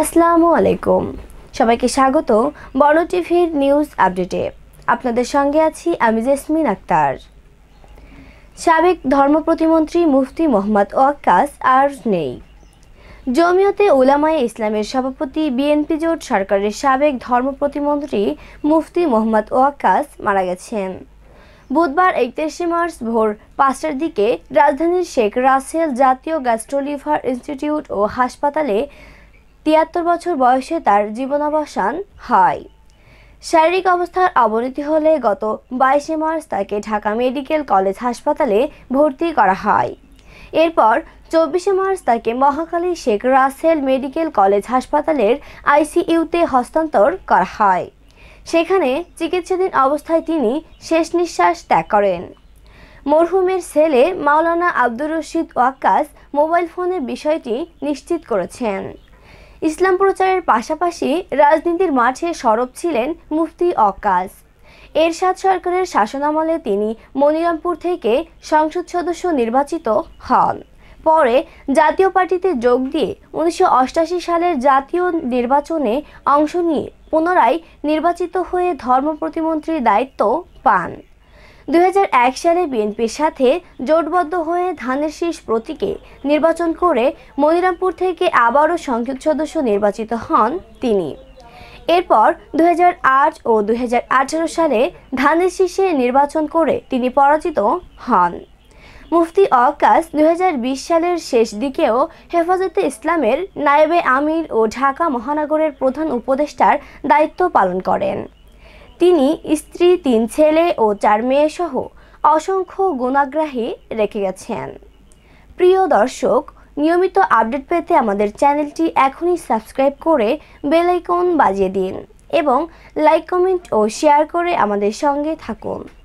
আসসালামু আলাইকুম সবাইকে স্বাগত বড় টিভির নিউজ আপডেটে আপনাদের সঙ্গে আছি আমি জেসমিন আক্তার সাবেক ধর্ম প্রতিমন্ত্রী মুফতি মোহাম্মদ ওয়াক্কাস আর নেই জমিয়তে উলামায়ে ইসলামের সভাপতি বিএনপি জোট সরকারের সাবেক ধর্ম প্রতিমন্ত্রী মুফতি মোহাম্মদ ওয়াক্কাস মারা গেছেন বুধবার একত্রিশে মার্চ ভোর পাঁচটার দিকে রাজধানীর শেখ রাসেল জাতীয় গ্যাস্ট্রোলিভার ইনস্টিটিউট ও হাসপাতালে তিয়াত্তর বছর বয়সে তার জীবনাবসান হয় শারীরিক অবস্থার অবনতি হলে গত বাইশে মার্চ তাকে ঢাকা মেডিকেল কলেজ হাসপাতালে ভর্তি করা হয় এরপর চব্বিশে মার্চ তাকে মহাকালী শেখ রাসেল মেডিকেল কলেজ হাসপাতালের আইসিইউতে হস্তান্তর করা হয় সেখানে চিকিৎসাধীন অবস্থায় তিনি শেষ নিঃশ্বাস ত্যাগ করেন মরহুমের ছেলে মাওলানা আব্দুর রশিদ ওয়াক্কাস মোবাইল ফোনের বিষয়টি নিশ্চিত করেছেন ইসলাম প্রচারের পাশাপাশি রাজনীতির মাঠে সরব ছিলেন মুফতি অকাস এরশাদ সরকারের শাসনামলে তিনি মনিরামপুর থেকে সংসদ সদস্য নির্বাচিত হন পরে জাতীয় পার্টিতে যোগ দিয়ে উনিশশো সালের জাতীয় নির্বাচনে অংশ নিয়ে পুনরায় নির্বাচিত হয়ে ধর্ম প্রতিমন্ত্রীর দায়িত্ব পান দুই সালে বিএনপির সাথে জোটবদ্ধ হয়ে ধানের শীষ প্রতীকে নির্বাচন করে মনিরামপুর থেকে আবারও সংসদ সদস্য নির্বাচিত হন তিনি এরপর দু ও দু সালে ধানের শীষে নির্বাচন করে তিনি পরাজিত হন মুফতি অকাস দু সালের শেষ দিকেও হেফাজতে ইসলামের নায়েবে আমির ও ঢাকা মহানগরের প্রধান উপদেষ্টার দায়িত্ব পালন করেন তিনি স্ত্রী তিন ছেলে ও চার মেয়ে সহ অসংখ্য গুণাগ্রাহী রেখে গেছেন প্রিয় দর্শক নিয়মিত আপডেট পেতে আমাদের চ্যানেলটি এখনই সাবস্ক্রাইব করে বেলাইকন বাজিয়ে দিন এবং লাইক কমেন্ট ও শেয়ার করে আমাদের সঙ্গে থাকুন